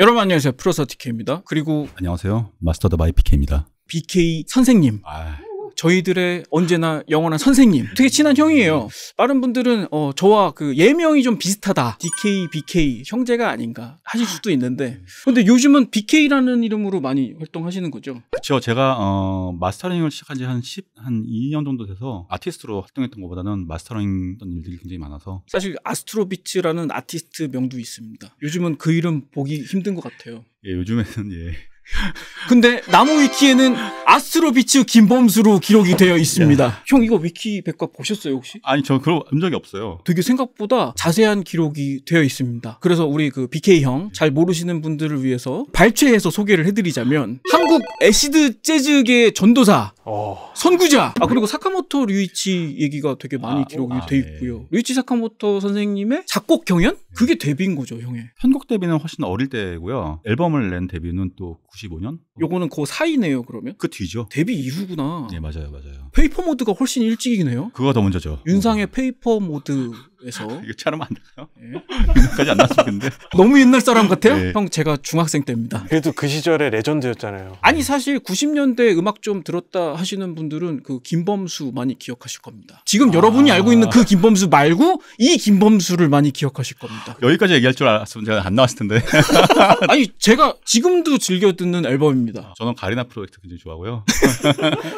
여러분 안녕하세요. 프로서 티케입니다 그리고 안녕하세요. 마스터드마이 PK입니다. BK 선생님. 아... 저희들의 언제나 영원한 선생님. 되게 친한 형이에요. 다른 음. 분들은 어, 저와 그 예명이 좀 비슷하다. DK, BK 형제가 아닌가 하실 수도 있는데. 음. 근데 요즘은 BK라는 이름으로 많이 활동하시는 거죠. 그렇죠. 제가 어, 마스터링을 시작한 지 한 10, 한 2년 정도 돼서 아티스트로 활동했던 것보다는 마스터링 했던 일들이 굉장히 많아서 사실 아스트로비츠라는 아티스트 명도 있습니다. 요즘은 그 이름 보기 힘든 것 같아요. 예, 요즘에는 예. 근데 나무 위키에는 아스트로비츠 김범수로 기록이 되어 있습니다. 야. 형 이거 위키 백과 보셨어요 혹시? 아니 저 그런 본 적이 없어요. 되게 생각보다 자세한 기록이 되어 있습니다. 그래서 우리 그 BK 형 잘 모르시는 분들을 위해서 발췌해서 소개를 해드리자면 한국 애시드 재즈계 전도사 어. 선구자. 아 그리고 사카모토 류이치 얘기가 되게 많이 아, 기록이 아, 돼 네. 있고요. 네. 류이치 사카모토 선생님의 작곡 경연 그게 데뷔인 거죠, 형의. 편곡 데뷔는 훨씬 어릴 때고요. 앨범을 낸 데뷔는 또 95년. 요거는 그 사이네요, 그러면. 그 뒤죠. 데뷔 이후구나. 네, 맞아요, 맞아요. 페이퍼 모드가 훨씬 일찍이긴해요 그거 더 먼저죠. 윤상의 페이퍼 모드. 아, 에서 이거 차르면 안 돼요? 까요 까지안 났을텐데 너무 옛날 사람 같아요. 네. 형 제가 중학생 때입니다. 그래도 그시절에 레전드였잖아요. 아니 사실 90년대 음악 좀 들었다 하시는 분들은 그 김범수 많이 기억하실 겁니다. 지금 아... 여러분이 알고 있는 그 김범수 말고 이 김범수를 많이 기억하실 겁니다. 여기까지 얘기할 줄 알았으면 제가 안 나왔을 텐데. 아니 제가 지금도 즐겨 듣는 앨범입니다. 아, 저는 가리나 프로젝트 굉장히 좋아하고요.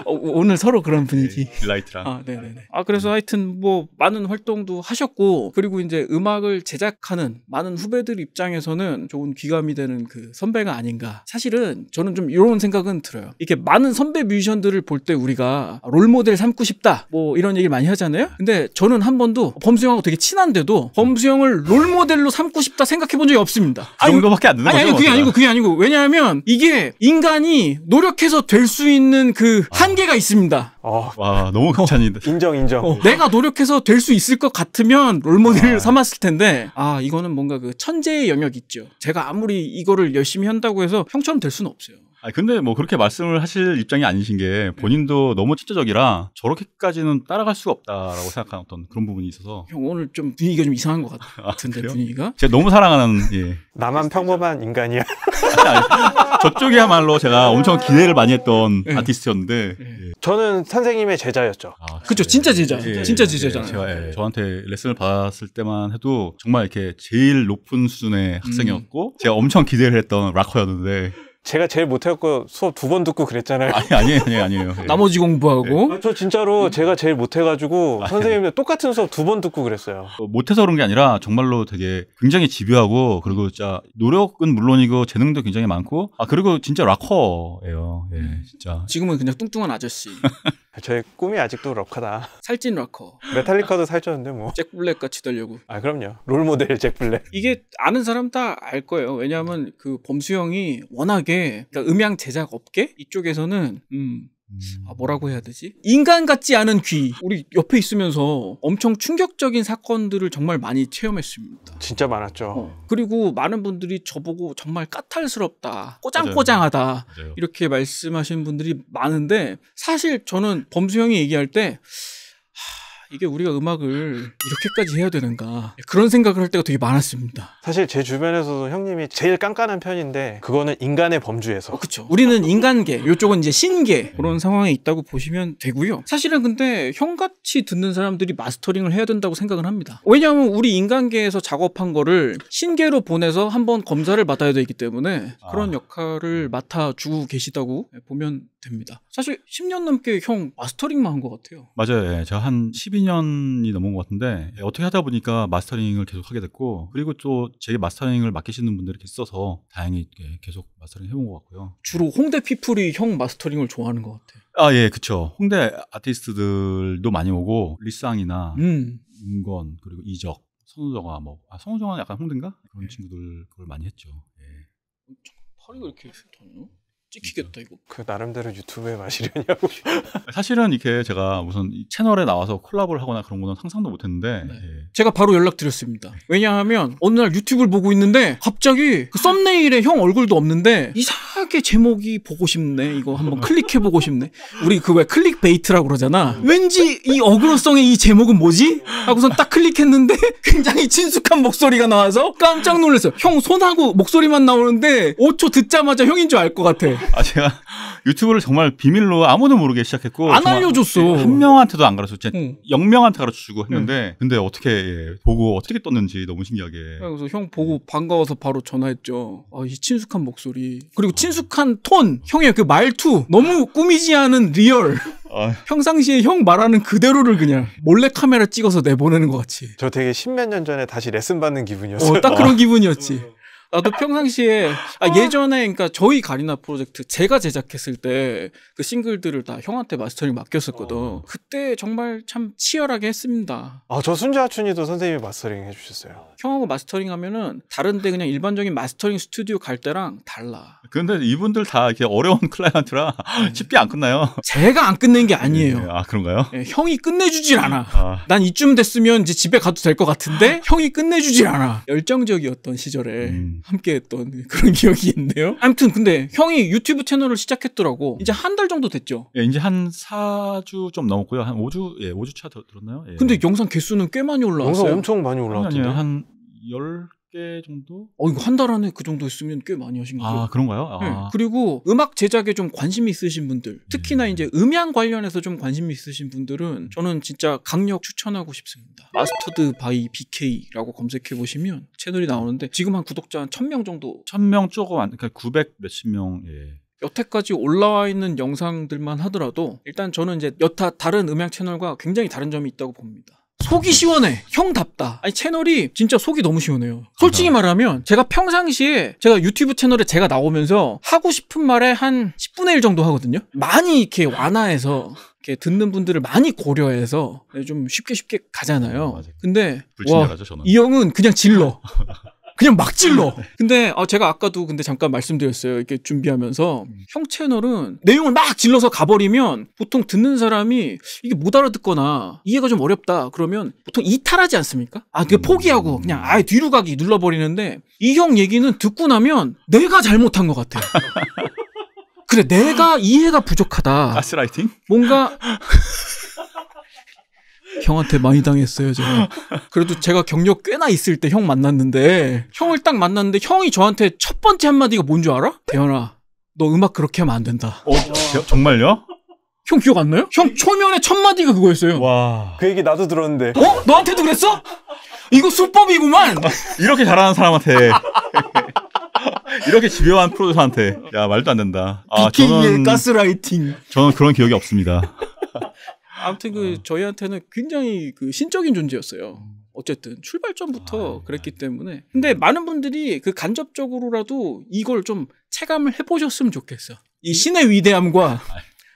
어, 오늘 서로 그런 분위기. 네, 라이트랑. 아 네네네. 아 그래서 음. 하여튼 뭐 많은 활동도 하셨. 고 했었고 그리고 이제 음악을 제작하는 많은 후배들 입장에서는 좋은 귀감이 되는 그 선배가 아닌가 사실은 저는 좀 이런 생각은 들어요 이렇게 많은 선배 뮤지션들을 볼 때 우리가 롤모델 삼고 싶다 뭐 이런 얘기를 많이 하잖아요 근데 저는 한 번도 범수형하고 되게 친한데도 범수형을 롤모델로 삼고 싶다 생각해 본 적이 없습니다 그 아니, 정도밖에 안 되는 아니, 거죠 아니 그게 맞아요. 아니고 그게 아니고 왜냐하면 이게 인간이 노력해서 될 수 있는 그 아. 한계가 있습니다 아, 와 너무 감찬인데 인정 인정 어, 내가 노력해서 될 수 있을 것 같으면 했으면 롤모델을 아. 삼았을 텐데 아 이거는 뭔가 그 천재의 영역 있죠. 제가 아무리 이거를 열심히 한다고 해서 형처럼 될 수는 없어요. 아 근데 뭐 그렇게 말씀을 하실 입장이 아니신 게 네. 본인도 너무 천재적이라 저렇게까지는 따라갈 수가 없다라고 생각하는 어떤 그런 부분이 있어서 형 오늘 좀 분위기가 좀 이상한 것 아, 같은데 아, 분위기가 제가 너무 사랑하는 예. 나만 평범한 인간이야 아니, 아니, 저쪽이야말로 제가 엄청 기대를 많이 했던 네. 아티스트였는데 네. 예. 저는 선생님의 제자였죠. 아, 그죠 진짜 제자. 예, 예 진짜 예, 제자잖아요. 제가 예, 저한테 레슨을 받았을 때만 해도 정말 이렇게 제일 높은 수준의 학생이었고 음. 제가 엄청 기대를 했던 락커였는데 제가 제일 못했고 수업 두 번 듣고 그랬잖아요. 아니, 아니에요, 아니에요, 아니에요. 네. 나머지 공부하고. 네. 저 진짜로 음. 제가 제일 못 해가지고 선생님들 똑같은 수업 두 번 듣고 그랬어요. 어, 못해서 그런 게 아니라 정말로 되게 굉장히 집요하고 그리고 진짜 노력은 물론이고 재능도 굉장히 많고 아, 그리고 진짜 락커예요. 예, 진짜. 지금은 그냥 뚱뚱한 아저씨. 저의 꿈이 아직도 럭커다. 살찐 럭커. 메탈리커도 살쪘는데 뭐. 잭 블랙 같이 되려고. 아 그럼요. 롤 모델 잭 블랙. 이게 아는 사람 다 알 거예요. 왜냐하면 그 범수 형이 워낙에 그러니까 음향 제작 업계 이쪽에서는 음, 음. 아, 뭐라고 해야 되지? 인간 같지 않은 귀. 우리 옆에 있으면서 엄청 충격적인 사건들을 정말 많이 체험했습니다. 진짜 많았죠. 어. 그리고 많은 분들이 저보고 정말 까탈스럽다, 꼬장꼬장하다, 맞아요. 이렇게 말씀하신 분들이 많은데, 사실 저는 범수형이 얘기할 때, 이게 우리가 음악을 이렇게까지 해야 되는가 그런 생각을 할 때가 되게 많았습니다. 사실 제 주변에서도 형님이 제일 깐깐한 편인데 그거는 인간의 범주에서. 어, 그렇죠. 우리는 인간계, 이쪽은 이제 신계 그런 상황에 있다고 보시면 되고요. 사실은 근데 형같이 듣는 사람들이 마스터링을 해야 된다고 생각을 합니다. 왜냐하면 우리 인간계에서 작업한 거를 신계로 보내서 한번 검사를 받아야 되기 때문에 그런 아. 역할을 맡아주고 계시다고 보면 됩니다. 사실 10년 넘게 형 마스터링만 한 것 같아요. 맞아요. 예. 저한 12 12년이 넘은 것 같은데 예, 어떻게 하다 보니까 마스터링을 계속 하게 됐고 그리고 또제 마스터링을 맡기시는 분들이 이렇게 있어서 다행히 계속 마스터링 해본 것 같고요. 주로 홍대 피플이 형 마스터링을 좋아하는 것 같아요. 아, 예, 그쵸. 홍대 아티스트들도 많이 오고, 리쌍이나, 음. 임건, 그리고 이적, 선우정아, 뭐, 아, 선우정아 약간 홍대인가? 그런 네. 친구들 그걸 많이 했죠. 예. 네. 저, 파 이렇게 좋다요 찍히겠다 이거. 그 나름대로 유튜브에마시려냐고 사실은 이게 제가 무슨 채널에 나와서 콜라보를 하거나 그런 거는 상상도 못했는데 네. 예. 제가 바로 연락드렸습니다. 왜냐하면 어느 날 유튜브를 보고 있는데 갑자기 그 썸네일에 형 얼굴도 없는데 이상하게 제목이 보고 싶네 이거 한번 클릭해 보고 싶네. 우리 그왜 클릭 베이트라고 그러잖아. 음. 왠지 이 어그로성의 이 제목은 뭐지? 하고선 딱 클릭했는데 굉장히 친숙한 목소리가 나와서 깜짝 놀랐어요. 형 손하고 목소리만 나오는데 5초 듣자마자 형인 줄 알 것 같아. 아 제가 유튜브를 정말 비밀로 아무도 모르게 시작했고 안 알려줬어. 한 명한테도 안 가르쳤지. 응. 0명한테 가르쳐주고 했는데 근데 어떻게 예, 보고 어떻게 떴는지 너무 신기하게. 아, 그래서 형 보고 반가워서 바로 전화했죠. 아, 이 친숙한 목소리 그리고 친숙한 톤 형의 그 말투 너무 꾸미지 않은 리얼. 아. 평상시에 형 말하는 그대로를 그냥 몰래 카메라 찍어서 내보내는 것 같이. 저 되게 십 몇 년 전에 다시 레슨 받는 기분이었어요. 어, 딱 그런 기분이었지. 나도 평상시에 아, 어. 예전에 그러니까 저희 가리나 프로젝트 제가 제작했을 때 그 싱글들을 다 형한테 마스터링 맡겼었거든. 어. 그때 정말 참 치열하게 했습니다. 아 저 순자춘이도 선생님이 마스터링 해주셨어요. 형하고 마스터링 하면은 다른데 그냥 일반적인 마스터링 스튜디오 갈 때랑 달라. 근데 이분들 다 이렇게 어려운 클라이언트라 네. 쉽게 안 끝나요. 제가 안 끝낸 게 아니에요. 예, 예. 아 그런가요? 네, 형이 끝내주질 않아. 아. 난 이쯤 됐으면 이제 집에 가도 될 것 같은데 형이 끝내주질 않아. 열정적이었던 시절에. 음. 함께 했던 그런 기억이 있네요. 아무튼 근데 형이 유튜브 채널을 시작했더라고. 이제 한 달 정도 됐죠. 예, 이제 한 4주 좀 넘었고요. 한 5주, 예, 5주차 들었나요? 예. 근데 영상 개수는 꽤 많이 올라왔어요. 영상 엄청 많이 올라왔던데. 한 10... 개 정도? 어, 이거 한달 안에 그 정도 했으면 꽤 많이 하신 거예요. 아, 그런가요? 네, 아. 네. 그리고 음악 제작에 좀 관심이 있으신 분들, 특히나 음. 이제 음향 관련해서 좀 관심이 있으신 분들은 저는 진짜 강력 추천하고 싶습니다. 마스터드 바이 BK라고 검색해 보시면 채널이 나오는데 지금 한 구독자 한 1000명 정도. 1000명 조금 안, 그러니까 900 몇십 명, 예. 여태까지 올라와 있는 영상들만 하더라도 일단 저는 이제 여타 다른 음향 채널과 굉장히 다른 점이 있다고 봅니다. 속이 시원해 형답다 아니 채널이 진짜 속이 너무 시원해요 솔직히 말하면 제가 평상시에 제가 유튜브 채널에 제가 나오면서 하고 싶은 말에 한 10분의 1 정도 하거든요 많이 이렇게 완화해서 이렇게 듣는 분들을 많이 고려해서 좀 쉽게 쉽게 가잖아요 음, 근데 와, 이 형은 그냥 질러 그냥 막 질러. 아, 네. 근데 아, 제가 아까도 근데 잠깐 말씀드렸어요. 이렇게 준비하면서 음. 형 채널은 내용을 막 질러서 가버리면 보통 듣는 사람이 이게 못 알아듣거나 이해가 좀 어렵다 그러면 보통 이탈하지 않습니까? 아, 그 포기하고 그냥 아예 뒤로 가기 눌러버리는데 이 형 얘기는 듣고 나면 내가 잘못한 것 같아. 그래, 내가 이해가 부족하다. 가스라이팅? 뭔가 형한테 많이 당했어요, 제가. 그래도 제가 경력 꽤나 있을 때 형 만났는데 형을 딱 만났는데 형이 저한테 첫 번째 한마디가 뭔 줄 알아? 대현아, 너 음악 그렇게 하면 안 된다. 어, 저, 정말요? 형 기억 안 나요? 형 초면에 첫 마디가 그거였어요. 와. 그 얘기 나도 들었는데. 어? 너한테도 그랬어? 이거 수법이구만. 이렇게 잘하는 사람한테. 이렇게 집요한 프로듀서한테. 야, 말도 안 된다. 아, b 저는 가스라이팅. 저는 그런 기억이 없습니다. 아무튼 그 어. 저희한테는 굉장히 그 신적인 존재였어요. 음. 어쨌든 출발점부터 아, 예. 그랬기 아, 때문에 근데 많은 분들이 그 간접적으로라도 이걸 좀 체감을 해보셨으면 좋겠어 이 신의 위대함과 아,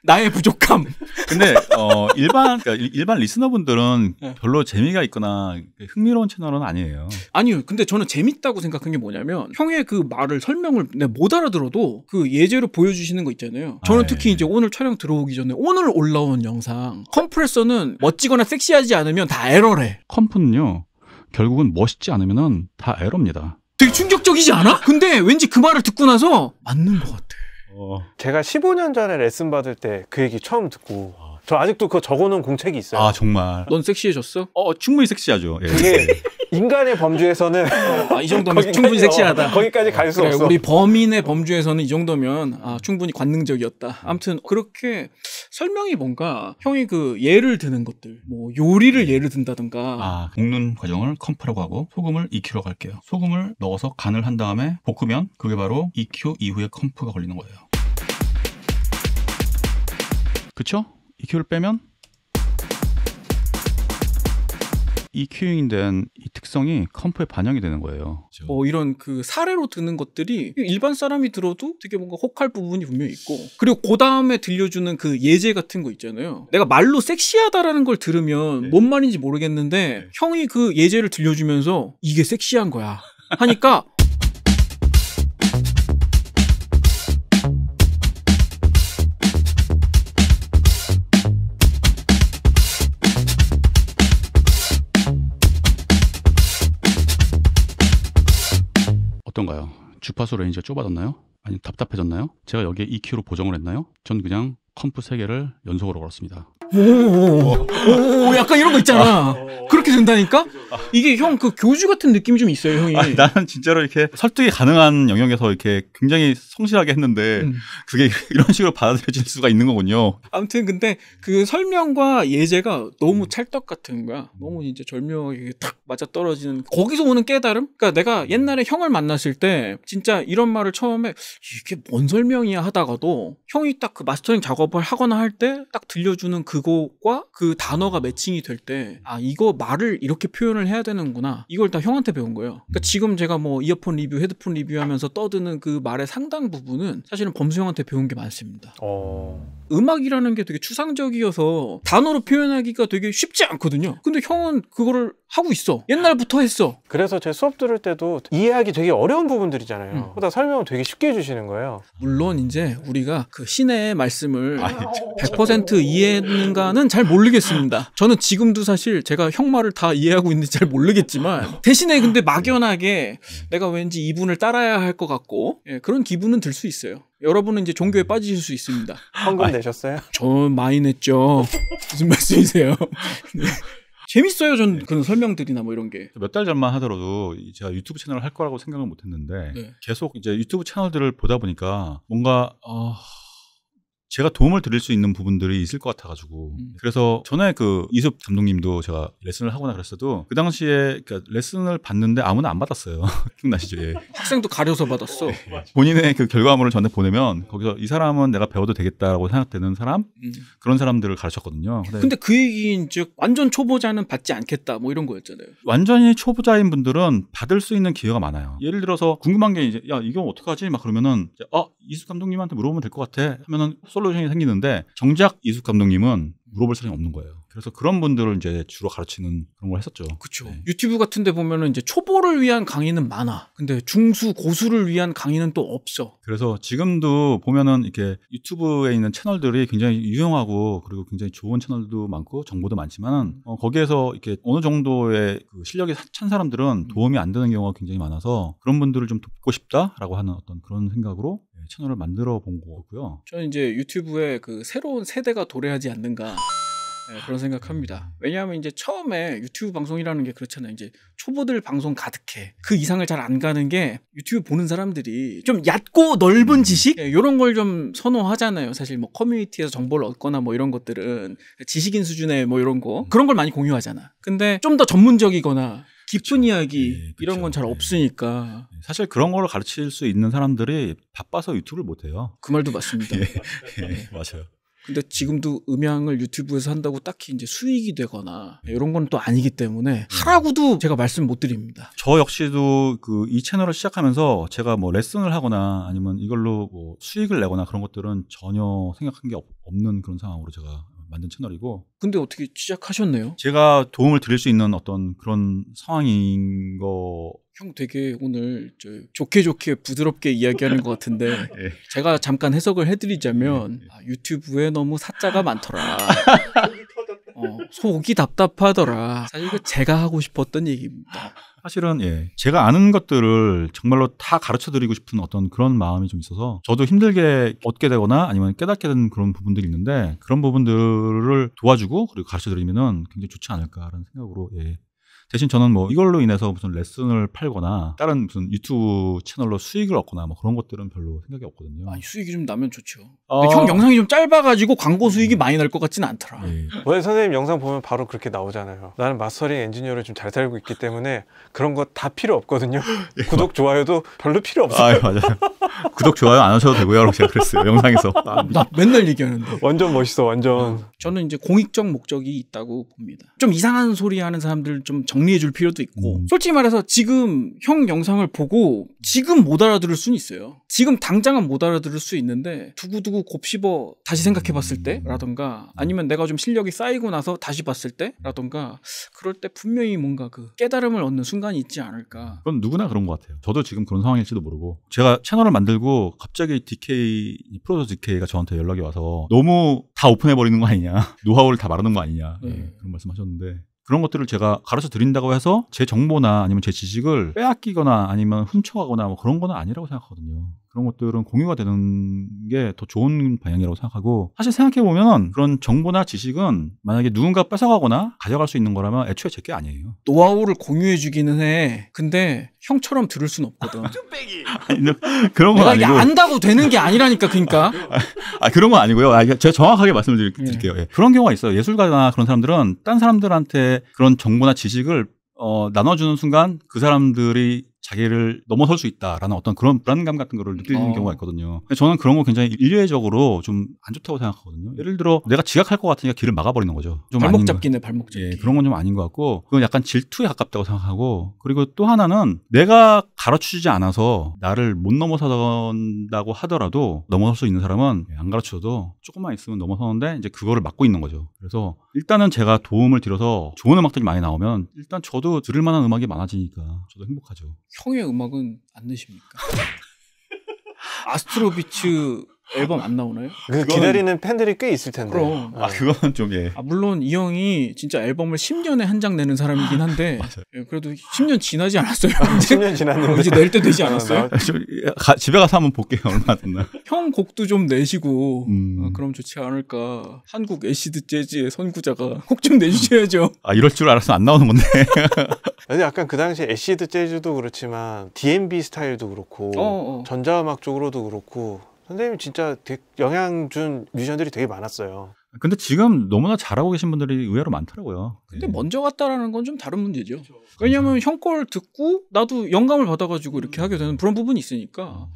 나의 부족함. 근데 어 일반 그러니까 일반 리스너분들은 네. 별로 재미가 있거나 흥미로운 채널은 아니에요. 아니요. 근데 저는 재밌다고 생각한 게 뭐냐면 형의 그 말을 설명을 못 알아들어도 그 예제로 보여주시는 거 있잖아요. 저는 아, 특히 예. 이제 오늘 촬영 들어오기 전에 오늘 올라온 영상 컴프레서는 멋지거나 섹시하지 않으면 다 에러래. 컴프는요. 결국은 멋있지 않으면다 에러입니다. 되게 충격적이지 않아? 근데 왠지 그 말을 듣고 나서 맞는 것 같아. 어. 제가 15년 전에 레슨 받을 때 그 얘기 처음 듣고 아. 저 아직도 그거 적어놓은 공책이 있어요. 아 정말. 넌 섹시해졌어? 어, 어 충분히 섹시하죠. 예. 그게 인간의 범주에서는 아, 이 정도면 충분히 어, 섹시하다. 거기까지 갈수 그래, 없어. 우리 범인의 범주에서는 이 정도면 아, 충분히 관능적이었다. 아무튼 그렇게 설명이 뭔가 형이 그 예를 드는 것들, 뭐 요리를 예를 든다든가. 아 볶는 과정을 컴프라고 하고 소금을 2kg 갈게요. 소금을 넣어서 간을 한 다음에 볶으면 그게 바로 2kg 이후에 컴프가 걸리는 거예요. 그쵸? EQ를 빼면 EQing 된이 특성이 컴프에 반영이 되는 거예요. 어, 이런 그 사례로 드는 것들이 일반 사람이 들어도 되게 뭔가 혹할 부분이 분명히 있고 그리고 그 다음에 들려주는 그 예제 같은 거 있잖아요. 내가 말로 섹시하다라는 걸 들으면 네. 뭔 말인지 모르겠는데 네. 형이 그 예제를 들려주면서 이게 섹시한 거야 하니까 어떤가요? 주파수 레인지가 좁아졌나요? 아니 답답해졌나요? 제가 여기에 EQ로 보정을 했나요? 전 그냥 컴프 3개를 연속으로 걸었습니다. 오, 오, 약간 이런 거 있잖아. 그렇게 된다니까? 이게 형 그 교주 같은 느낌이 좀 있어요, 형이. 아니, 나는 진짜로 이렇게 설득이 가능한 영역에서 이렇게 굉장히 성실하게 했는데 음. 그게 이런 식으로 받아들여질 수가 있는 거군요. 아무튼 근데 그 설명과 예제가 너무 찰떡 같은 거야. 너무 이제 절묘하게 딱 맞아 떨어지는 거기서 오는 깨달음? 그러니까 내가 옛날에 형을 만났을 때 진짜 이런 말을 처음에 이게 뭔 설명이야 하다가도 형이 딱 그 마스터링 작업을 하거나 할 때 딱 들려주는 그 그거과 그 단어가 매칭이 될 때 아 이거 말을 이렇게 표현을 해야 되는구나 이걸 다 형한테 배운 거예요 그러니까 지금 제가 뭐 이어폰 리뷰 헤드폰 리뷰하면서 떠드는 그 말의 상당 부분은 사실은 범수 형한테 배운 게 많습니다 어... 음악이라는 게 되게 추상적이어서 단어로 표현하기가 되게 쉽지 않거든요 근데 형은 그거를 하고 있어 옛날부터 했어 그래서 제 수업 들을 때도 이해하기 되게 어려운 부분들이잖아요 음. 그다 설명을 되게 쉽게 해주시는 거예요 물론 이제 우리가 그 신의 말씀을 100% 아, 예. 이해는 인간은 잘 모르겠습니다. 저는 지금도 사실 제가 형말을 다 이해하고 있는지 잘 모르겠지만 대신에 근데 막연하게 내가 왠지 이분을 따라야 할 것 같고 예, 그런 기분은 들 수 있어요. 여러분은 이제 종교에 빠지실 수 있습니다. 황금 아, 내셨어요? 저 많이 냈죠. 무슨 말씀이세요? 네. 재밌어요. 전 그런 설명들이나 뭐 이런 게. 몇 달 전만 하더라도 제가 유튜브 채널을 할 거라고 생각을 못 했는데 네. 계속 이제 유튜브 채널들을 보다 보니까 뭔가 어... 제가 도움을 드릴 수 있는 부분들이 있을 것 같아가지고 음. 그래서 전에 그 이섭 감독님도 제가 레슨을 하거나 그랬어도 그 당시에 그러니까 레슨을 받는데 아무나 안 받았어요 기억나시죠? 예. 학생도 가려서 받았어 네. 본인의 그 결과물을 전에 보내면 거기서 이 사람은 내가 배워도 되겠다라고 생각되는 사람 음. 그런 사람들을 가르쳤거든요 근데, 근데 그 얘기인 즉 완전 초보자는 받지 않겠다 뭐 이런 거였잖아요 완전히 초보자인 분들은 받을 수 있는 기회가 많아요 예를 들어서 궁금한 게 이제 야 이거 어떡하지 막 그러면은 아 이섭 감독님한테 물어보면 될 것 같아 하면은 솔루션이 생기는데 정작 이숙 감독님은 물어볼 사람이 없는 거예요. 그래서 그런 분들을 이제 주로 가르치는 그런 걸 했었죠. 그렇죠. 네. 유튜브 같은 데 보면은 이제 초보를 위한 강의는 많아. 근데 중수 고수를 위한 강의는 또 없어. 그래서 지금도 보면은 이렇게 유튜브에 있는 채널들이 굉장히 유용하고 그리고 굉장히 좋은 채널도 많고 정보도 많지만은 어, 거기에서 이렇게 어느 정도의 그 실력이 찬 사람들은 음. 도움이 안 되는 경우가 굉장히 많아서 그런 분들을 좀 돕고 싶다라고 하는 어떤 그런 생각으로 네, 채널을 만들어 본 거고요. 저는 이제 유튜브에 그 새로운 세대가 도래하지 않는가 네, 그런 생각합니다. 왜냐하면 이제 처음에 유튜브 방송이라는 게 그렇잖아요. 이제 초보들 방송 가득해. 그 이상을 잘 안 가는 게 유튜브 보는 사람들이 좀 얕고 넓은 음. 지식 네, 예, 이런 걸 좀 선호하잖아요. 사실 뭐 커뮤니티에서 정보를 얻거나 뭐 이런 것들은 지식인 수준의 뭐 이런 거 음. 그런 걸 많이 공유하잖아. 근데 좀 더 전문적이거나 깊은 그쵸. 이야기 네, 이런 건 잘 없으니까 사실 그런 걸 가르칠 수 있는 사람들이 바빠서 유튜브를 못 해요. 그 말도 맞습니다. 예, 예, 맞아요. 근데 지금도 음향을 유튜브에서 한다고 딱히 이제 수익이 되거나 이런 건 또 아니기 때문에 하라고도 제가 말씀 못 드립니다. 저 역시도 그 이 채널을 시작하면서 제가 뭐 레슨을 하거나 아니면 이걸로 뭐 수익을 내거나 그런 것들은 전혀 생각한 게 없는 그런 상황으로 제가 만든 채널이고. 근데 어떻게 시작하셨네요? 제가 도움을 드릴 수 있는 어떤 그런 상황인 거형 되게 오늘 저 좋게 좋게 부드럽게 이야기하는 것 같은데 예. 제가 잠깐 해석을 해드리자면 예, 예. 아, 유튜브에 너무 사자가 많더라. 어, 속이 답답하더라. 사실 이 제가 하고 싶었던 얘기입니다. 사실은 예, 제가 아는 것들을 정말로 다 가르쳐 드리고 싶은 어떤 그런 마음이 좀 있어서 저도 힘들게 얻게 되거나 아니면 깨닫게 되는 그런 부분들이 있는데 그런 부분들을 도와주고 그리고 가르쳐 드리면은 굉장히 좋지 않을까라는 생각으로 예, 대신 저는 뭐 이걸로 인해서 무슨 레슨을 팔거나 다른 무슨 유튜브 채널로 수익을 얻거나 뭐 그런 것들은 별로 생각이 없거든요. 아니, 수익이 좀 나면 좋죠. 어... 형 영상이 좀 짧아가지고 광고 수익이 음. 많이 날 것같진 않더라. 네. 원래 선생님 영상 보면 바로 그렇게 나오잖아요. 나는 마스터링 엔지니어를 좀 잘 살고 있기 때문에 그런 거 다 필요 없거든요. 예. 구독, 좋아요도 별로 필요 없어요. 아, 예, 맞아요. 구독 좋아요 안 하셔도 되고요라고 제가 그랬어요 영상에서. 아, 나 맨날 얘기하는데. 완전 멋있어 완전. 저는 이제 공익적 목적이 있다고 봅니다. 좀 이상한 소리 하는 사람들 좀 정리해줄 필요도 있고 음. 솔직히 말해서 지금 형 영상을 보고 지금 못 알아들을 수는 있어요. 지금 당장은 못 알아들을 수 있는데 두고두고 곱씹어 다시 생각해봤을 음. 때라던가 아니면 내가 좀 실력이 쌓이고 나서 다시 봤을 때라던가 그럴 때 분명히 뭔가 그 깨달음을 얻는 순간이 있지 않을까. 그건 누구나 그런 것 같아요. 저도 지금 그런 상황일지도 모르고 제가 채널을 만 만들고 갑자기 DK 프로듀서 DK가 저한테 연락이 와서 너무 다 오픈해 버리는 거 아니냐 노하우를 다 말하는 거 아니냐 네. 예, 그런 말씀하셨는데 그런 것들을 제가 가르쳐 드린다고 해서 제 정보나 아니면 제 지식을 빼앗기거나 아니면 훔쳐가거나 뭐 그런 거는 아니라고 생각하거든요. 그런 것들은 공유가 되는 게 더 좋은 방향이라고 생각하고 사실 생각해 보면 그런 정보나 지식은 만약에 누군가 뺏어가거나 가져갈 수 있는 거라면 애초에 제 게 아니에요. 노하우를 공유해 주기는 해. 근데 형처럼 들을 순 없거든. 아니, 그런 건 아니고. 안다고 되는 게 아니라니까 그러니까. 아, 그런 건 아니고요. 아, 제가 정확하게 말씀드릴게요. 네. 을 예. 그런 경우가 있어요. 예술가나 그런 사람들은 딴 사람들한테 그런 정보나 지식을 어, 나눠주는 순간 그 사람들이 자기를 넘어설 수 있다라는 어떤 그런 불안감 같은 거를 느끼는 어. 경우가 있거든요. 저는 그런 거 굉장히 인류애적으로 좀 안 좋다고 생각하거든요. 예를 들어 내가 지각할 것 같으니까 길을 막아버리는 거죠. 좀 발목 잡기네 발목 예, 잡기. 예, 그런 건 좀 아닌 것 같고 그건 약간 질투에 가깝다고 생각하고 그리고 또 하나는 내가 가르쳐주지 않아서 나를 못 넘어선다고 하더라도 넘어설 수 있는 사람은 예, 안 가르쳐도 조금만 있으면 넘어서는데 이제 그거를 막고 있는 거죠. 그래서 일단은 제가 도움을 들여서 좋은 음악들이 많이 나오면 일단 저도 들을 만한 음악이 많아지니까 저도 행복하죠. 형의 음악은 안 내십니까? 아스트로비츠 앨범 안 나오나요? 그 기다리는 팬들이 꽤 있을 텐데. 그럼. 네. 아, 그건 좀 예. 아, 물론 이 형이 진짜 앨범을 10년에 한 장 내는 사람이긴 한데 아, 예, 그래도 10년 지나지 않았어요. 10년 아, 지났는데 어, 이제 낼 때 되지 않았어요? 저, 아, 예, 가, 집에 가서 한번 볼게요. 얼마 됐나. 형 곡도 좀 내시고 음. 아, 그럼 좋지 않을까. 한국 애시드 재즈의 선구자가 곡 좀 내주셔야죠. 아 이럴 줄 알아서 안 나오는 건데. 아니 약간 그 당시 애시드 재즈도 그렇지만 D&B 스타일도 그렇고 어, 어. 전자음악 쪽으로도 그렇고 선생님 진짜 영향 준 뮤지션들이 되게 많았어요. 근데 지금 너무나 잘하고 계신 분들이 의외로 많더라고요. 근데 네. 먼저 갔다라는 건 좀 다른 문제죠. 그렇죠. 왜냐하면 형 걸 듣고 나도 영감을 받아가지고 이렇게 음. 하게 되는 그런 부분이 있으니까. 아.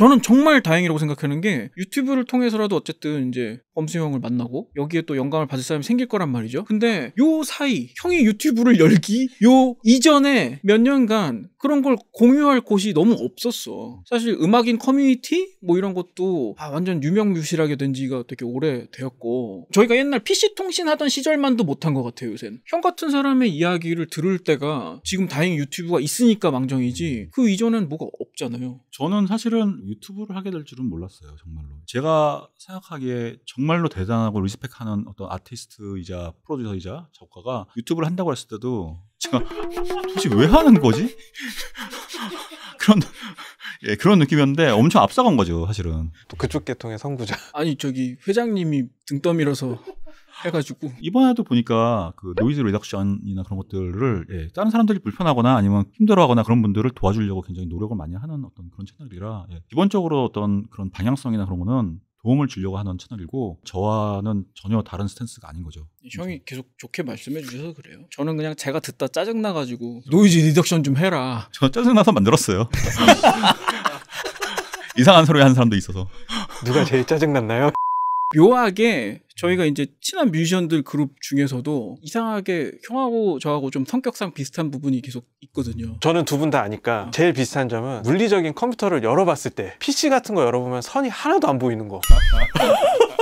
저는 정말 다행이라고 생각하는 게 유튜브를 통해서라도 어쨌든 이제 엄수 형을 만나고 여기에 또 영감을 받을 사람이 생길 거란 말이죠. 근데 요 사이 형이 유튜브를 열기 요 이전에 몇 년간 그런 걸 공유할 곳이 너무 없었어. 사실 음악인 커뮤니티 뭐 이런 것도 아, 완전 유명무실하게 된 지가 되게 오래 되었고 저희가 옛날 PC 통신 하던 시절만도 못한 것 같아요 요새형 같은 사람의 이야기를 들을 때가 지금 다행히 유튜브가 있으니까 망정이지 그 이전엔 뭐가 없잖아요. 저는 사실은 유튜브를 하게 될 줄은 몰랐어요, 정말로. 제가 생각하기에 정말로 대단하고 리스펙하는 어떤 아티스트이자 프로듀서이자 작가가 유튜브를 한다고 했을 때도 제가 도대체 왜 하는 거지? 그런 예, 그런 느낌이었는데 엄청 앞서간 거죠, 사실은. 또 그쪽 계통의 선구자. 아니, 저기 회장님이 등 떠밀어서 해가지고 이번에도 보니까 그 노이즈 리덕션이나 그런 것들을 예, 다른 사람들이 불편하거나 아니면 힘들어하거나 그런 분들을 도와주려고 굉장히 노력을 많이 하는 어떤 그런 채널이라 예, 기본적으로 어떤 그런 방향성이나 그런 거는 도움을 주려고 하는 채널이고 저와는 전혀 다른 스탠스가 아닌 거죠. 형이 계속 좋게 말씀해 주셔서 그래요. 저는 그냥 제가 듣다 짜증 나가지고 그렇죠. 노이즈 리덕션 좀 해라. 저 짜증 나서 만들었어요. 이상한 소리 하는 사람도 있어서. 누가 제일 짜증 났나요? 묘하게 저희가 음. 이제 친한 뮤지션들 그룹 중에서도 이상하게 형하고 저하고 좀 성격상 비슷한 부분이 계속 있거든요. 저는 두 분 다 아니까 어. 제일 비슷한 점은 물리적인 컴퓨터를 열어봤을 때 PC 같은 거 열어보면 선이 하나도 안 보이는 거.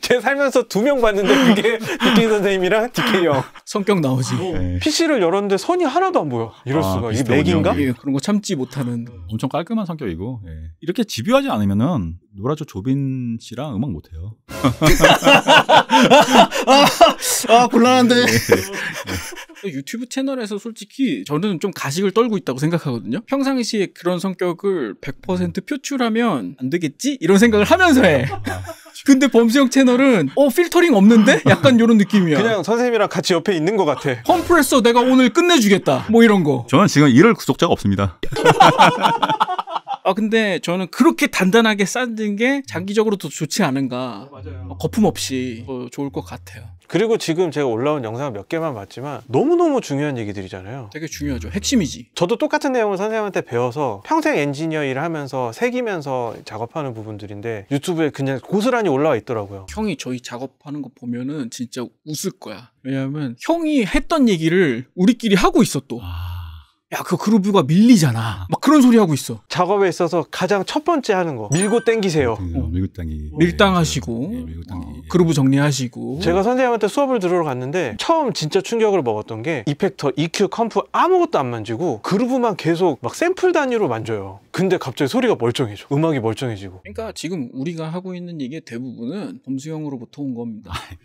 제 살면서 두 명 봤는데 그게 DK 선생님이랑 DK 형. 성격 나오지. 아, 네. PC를 열었는데 선이 하나도 안 보여. 이럴 아, 수가. 이게 맥인가? 예, 그런 거 참지 못하는. 엄청 깔끔한 성격이고 예. 이렇게 집요하지 않으면은 노라조 조빈 씨랑 음악 못해요. 아, 곤란한데. 예, 예. 예. 유튜브 채널에서 솔직히 저는 좀 가식을 떨고 있다고 생각하거든요. 평상시에 그런 성격을 100% 표출하면 안 되겠지? 이런 생각을 하면서 해. 아, 아. 근데 범수형 채널은 어 필터링 없는데? 약간 이런 느낌이야. 그냥 선생님이랑 같이 옆에 있는 것 같아. 펌프레서 내가 오늘 끝내주겠다. 뭐 이런 거. 저는 지금 이럴 구속자가 없습니다. 아 근데 저는 그렇게 단단하게 쌓는 게 장기적으로 더 좋지 않은가 어, 거품 없이 어, 좋을 것 같아요 그리고 지금 제가 올라온 영상 몇 개만 봤지만 너무너무 중요한 얘기들이잖아요 되게 중요하죠 핵심이지 저도 똑같은 내용을 선생님한테 배워서 평생 엔지니어 일을 하면서 새기면서 작업하는 부분들인데 유튜브에 그냥 고스란히 올라와 있더라고요 형이 저희 작업하는 거 보면은 진짜 웃을 거야 왜냐하면 형이 했던 얘기를 우리끼리 하고 있어 또 아... 야그 그루브가 밀리잖아 막 그런 소리 하고 있어 작업에 있어서 가장 첫 번째 하는 거 밀고 땡기세요. 음, 어. 밀당이 밀당하시고 예, 예 밀당이 어, 그루브 정리하시고 제가 선생님한테 수업을 들으러 갔는데 처음 진짜 충격을 먹었던 게 이펙터, EQ, 컴프 아무것도 안 만지고 그루브만 계속 막 샘플 단위로 만져요. 근데 갑자기 소리가 멀쩡해져. 음악이 멀쩡해지고. 그러니까 지금 우리가 하고 있는 이게 대부분은 점수형으로부터 온 겁니다. 아, 그렇죠.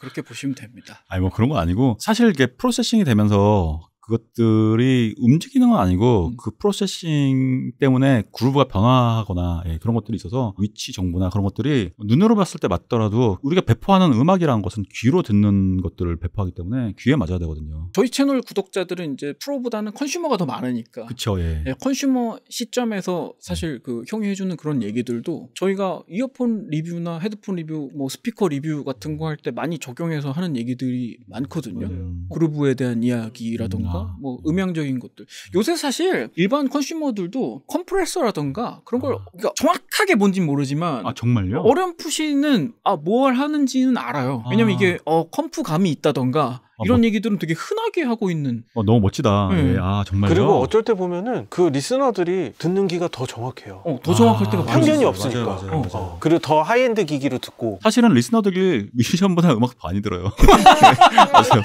그렇게 보시면 됩니다. 아니 뭐 그런 거 아니고 사실 이게 프로세싱이 되면서 그것들이 움직이는 건 아니고 음. 그 프로세싱 때문에 그루브가 변화하거나 예, 그런 것들이 있어서 위치 정보나 그런 것들이 눈으로 봤을 때 맞더라도 우리가 배포하는 음악이라는 것은 귀로 듣는 것들을 배포하기 때문에 귀에 맞아야 되거든요. 저희 채널 구독자들은 이제 프로보다는 컨슈머가 더 많으니까. 그쵸, 예. 예 컨슈머 시점에서 사실 네. 그 형이 해주는 그런 얘기들도 저희가 이어폰 리뷰나 헤드폰 리뷰, 뭐 스피커 리뷰 같은 거 할 때 많이 적용해서 하는 얘기들이 많거든요. 그루브에 대한 이야기라던가. 음. 아. 뭐 음향적인 것들. 요새 사실 일반 컨슈머들도 컴프레서라던가 그런 걸 아. 그러니까 정확하게 뭔진 모르지만 아 정말요? 어렴풋이는 아 뭘 하는지는 알아요. 왜냐면 아. 이게 어 컴프 감이 있다던가 아, 이런 뭐, 얘기들은 되게 흔하게 하고 있는. 어, 너무 멋지다. 네. 아 정말. 그리고 어쩔 때 보면은 그 리스너들이 듣는 기가더 정확해요. 어, 더 정확할 아, 때가 편견이 없으니까. 맞아요, 어. 맞아요, 맞아요. 어, 그리고 더 하이엔드 기기로 듣고. 사실은 리스너들이 뮤지션보다 음악 많이 들어요. 맞아요.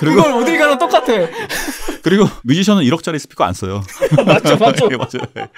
그리고 그걸 어딜 가나 똑같아. 그리고 뮤지션은 1억짜리 스피커 안 써요. 맞죠, 맞죠. 예, 맞아요.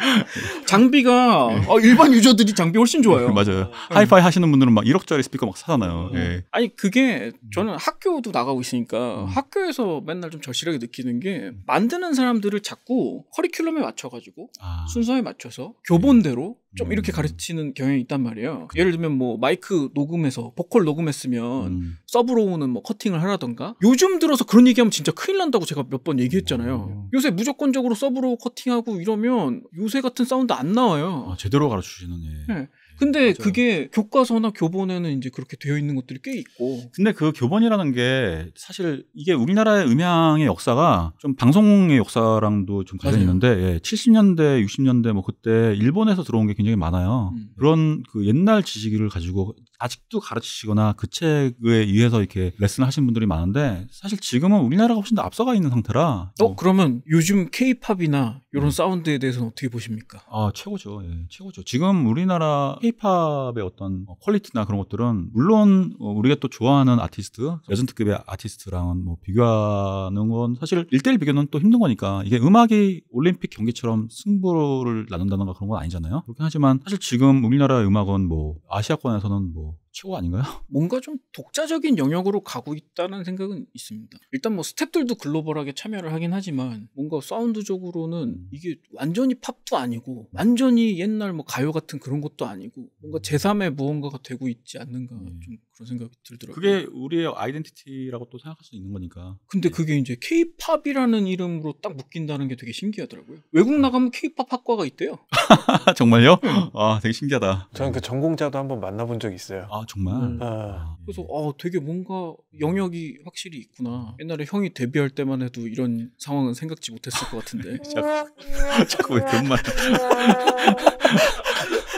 장비가 네. 어, 일반 유저들이 장비 훨씬 좋아요. 맞아요. 음. 하이파이 하시는 분들은 막 1억짜리 스피커 막 사잖아요. 음. 아니 그게 음. 저는 학교도 나가고 있어요. 있으니까 음. 학교에서 맨날 좀 절실하게 느끼는 게 음. 만드는 사람들을 자꾸 커리큘럼에 맞춰가지고 아. 순서에 맞춰서 교본대로 네. 좀 이렇게 음. 가르치는 경향이 있단 말이에요. 그래. 예를 들면 뭐 마이크 녹음해서 보컬 녹음했으면 음. 서브로 오는 뭐 커팅을 하라던가 요즘 들어서 그런 얘기하면 진짜 큰일 난다고 제가 몇 번 얘기했잖아요. 음. 요새 무조건적으로 서브로 커팅하고 이러면 요새 같은 사운드 안 나와요. 아, 제대로 가르쳐주시는 예. 네. 근데 맞아요. 그게 교과서나 교본에는 이제 그렇게 되어 있는 것들이 꽤 있고. 근데 그 교본이라는 게 사실 이게 우리나라의 음향의 역사가 좀 방송의 역사랑도 좀 관련이 있는데 예, 70년대, 60년대 뭐 그때 일본에서 들어온 게 굉장히 많아요. 음. 그런 그 옛날 지식을 가지고 아직도 가르치시거나 그 책에 의해서 이렇게 레슨을 하신 분들이 많은데 사실 지금은 우리나라가 훨씬 더 앞서가 있는 상태라. 어 뭐. 그러면 요즘 케이팝이나 이런 음. 네. 사운드에 대해서는 어떻게 보십니까? 아 최고죠, 예, 최고죠. 지금 우리나라 케이팝의 어떤 어, 퀄리티나 그런 것들은 물론 어, 우리가 또 좋아하는 아티스트, 레전특급의 아티스트랑은 뭐 비교하는 건 사실 일대일 비교는 또 힘든 거니까 이게 음악이 올림픽 경기처럼 승부를 나눈다던가 그런 건 아니잖아요. 그렇긴 하지만 사실 지금 우리나라 음악은 뭐 아시아권에서는 뭐 people 최고 아닌가요? 뭔가 좀 독자적인 영역으로 가고 있다는 생각은 있습니다. 일단 뭐 스탭들도 글로벌하게 참여를 하긴 하지만 뭔가 사운드적으로는 음. 이게 완전히 팝도 아니고 완전히 옛날 뭐 가요 같은 그런 것도 아니고 뭔가 음. 제3의 무언가가 되고 있지 않는가 네. 좀 그런 생각이 들더라고요. 그게 우리의 아이덴티티라고 또 생각할 수 있는 거니까. 근데 네. 그게 이제 케이팝이라는 이름으로 딱 묶인다는 게 되게 신기하더라고요. 외국 아. 나가면 케이팝 학과가 있대요. 정말요? 네. 아, 되게 신기하다. 저는 그 전공자도 한번 만나본 적 있어요. 아, 정말. 음. 아. 아. 그래서 어 되게 뭔가 영역이 확실히 있구나. 음. 옛날에 형이 데뷔할 때만 해도 이런 상황은 생각지 못했을 것 같은데. 자꾸 자꾸 왜 그런 말.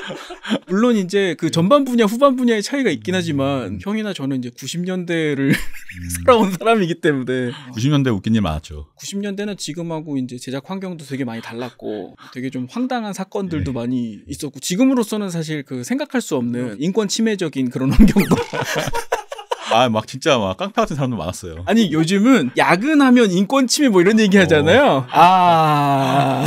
물론 이제 그 네. 전반 분야 후반 분야의 차이가 있긴 음. 하지만 음. 형이나 저는 이제 90년대를 음. 살아온 사람이기 때문에 90년대 웃긴 일 많았죠. 90년대는 지금하고 이제 제작 환경도 되게 많이 달랐고 되게 좀 황당한 사건들도 네. 많이 있었고 지금으로서는 사실 그 생각할 수 없는 음. 인권 침해적인 그런 환경도 아, 막 진짜 막 깡패 같은 사람도 많았어요. 아니, 요즘은 야근하면 인권 침해 뭐 이런 얘기 하잖아요. 어. 아. 아.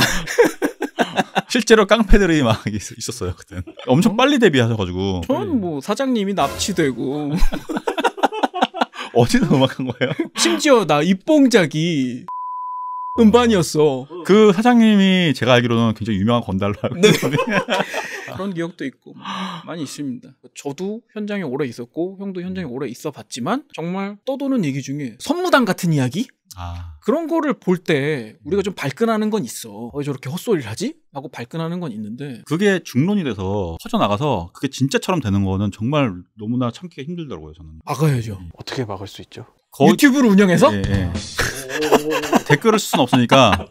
실제로 깡패들이 막 있었어요 그때. 엄청 어? 빨리 데뷔하셔가지고. 저는 음. 뭐 사장님이 납치되고. 어디서 음악한 거예요? 심지어 나 입봉작이 어. 음반이었어. 그 사장님이 제가 알기로는 굉장히 유명한 건달로 알고 있거든 그런 기억도 있고 뭐 많이 있습니다. 저도 현장에 오래 있었고 형도 현장에 음. 오래 있어봤지만 정말 떠도는 얘기 중에 선무당 같은 이야기? 아. 그런 거를 볼 때 우리가 음. 좀 발끈하는 건 있어. 왜 저렇게 헛소리를 하지? 하고 발끈하는 건 있는데 그게 중론이 돼서 퍼져나가서 그게 진짜처럼 되는 거는 정말 너무나 참기가 힘들더라고요 저는 막아야죠. 음. 어떻게 막을 수 있죠? 거 유튜브를 운영해서 예, 예. 댓글을 쓸 수는 없으니까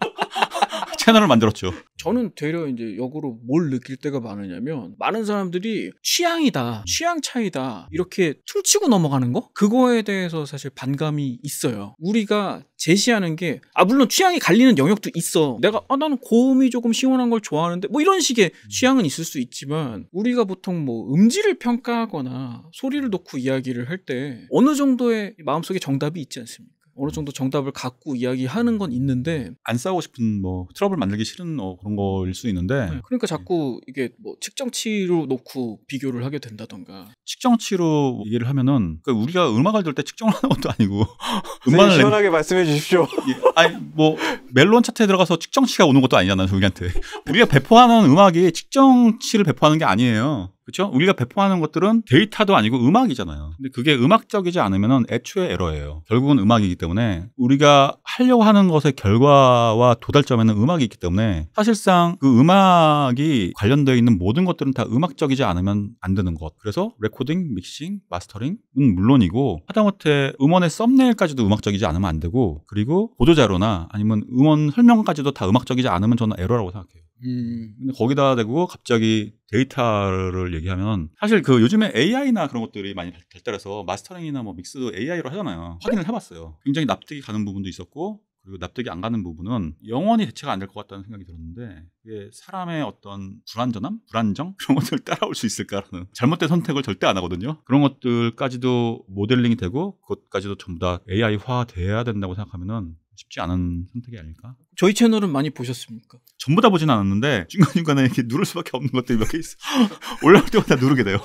채널을 만들었죠. 저는 되려 이제 역으로 뭘 느낄 때가 많으냐면 많은 사람들이 취향이다, 음. 취향 차이다 이렇게 툴치고 넘어가는 거 그거에 대해서 사실 반감이 있어요. 우리가 제시하는 게 아 물론 취향이 갈리는 영역도 있어. 내가 아 나는 고음이 조금 시원한 걸 좋아하는데 뭐 이런 식의 음. 취향은 있을 수 있지만 우리가 보통 뭐 음질을 평가하거나 소리를 놓고 이야기를 할 때 어느 정도의 마음속에 정답이 있지 않습니까? 어느 정도 정답을 갖고 이야기하는 건 있는데 안 싸우고 싶은 뭐 트러블 만들기 싫은 어, 그런 거일 수 있는데 네, 그러니까 자꾸 이게 뭐 측정치로 놓고 비교를 하게 된다던가 측정치로 얘기를 하면은 그러니까 우리가 음악을 들을 때 측정을 하는 것도 아니고 음반을 네, 시원하게 낸... 말씀해 주십시오. 예, 아니 뭐 멜론 차트에 들어가서 측정치가 오는 것도 아니잖아요 우리한테 우리가 배포하는 음악이 측정치를 배포하는 게 아니에요. 그렇죠? 우리가 배포하는 것들은 데이터도 아니고 음악이잖아요. 근데 그게 음악적이지 않으면 애초에 에러예요. 결국은 음악이기 때문에 우리가 하려고 하는 것의 결과와 도달점에는 음악이 있기 때문에 사실상 그 음악이 관련되어 있는 모든 것들은 다 음악적이지 않으면 안 되는 것. 그래서 레코딩, 믹싱, 마스터링은 물론이고 하다못해 음원의 썸네일까지도 음악적이지 않으면 안 되고 그리고 보조자료나 아니면 음원 설명까지도 다 음악적이지 않으면 저는 에러라고 생각해요. 음, 근데 거기다 대고 갑자기 데이터를 얘기하면 사실 그 요즘에 AI나 그런 것들이 많이 발달해서 마스터링이나 뭐 믹스도 AI로 하잖아요. 확인을 해봤어요. 굉장히 납득이 가는 부분도 있었고 그리고 납득이 안 가는 부분은 영원히 대체가 안 될 것 같다는 생각이 들었는데 이게 사람의 어떤 불안전함, 불안정 그런 것들 따라올 수 있을까라는 잘못된 선택을 절대 안 하거든요. 그런 것들까지도 모델링이 되고 그것까지도 전부 다 AI화 돼야 된다고 생각하면은 쉽지 않은 선택이 아닐까? 저희 채널은 많이 보셨습니까? 전부 다 보진 않았는데 중간중간에 이렇게 누를 수밖에 없는 것들이 몇 개 있어. 올라올 때마다 누르게 돼요.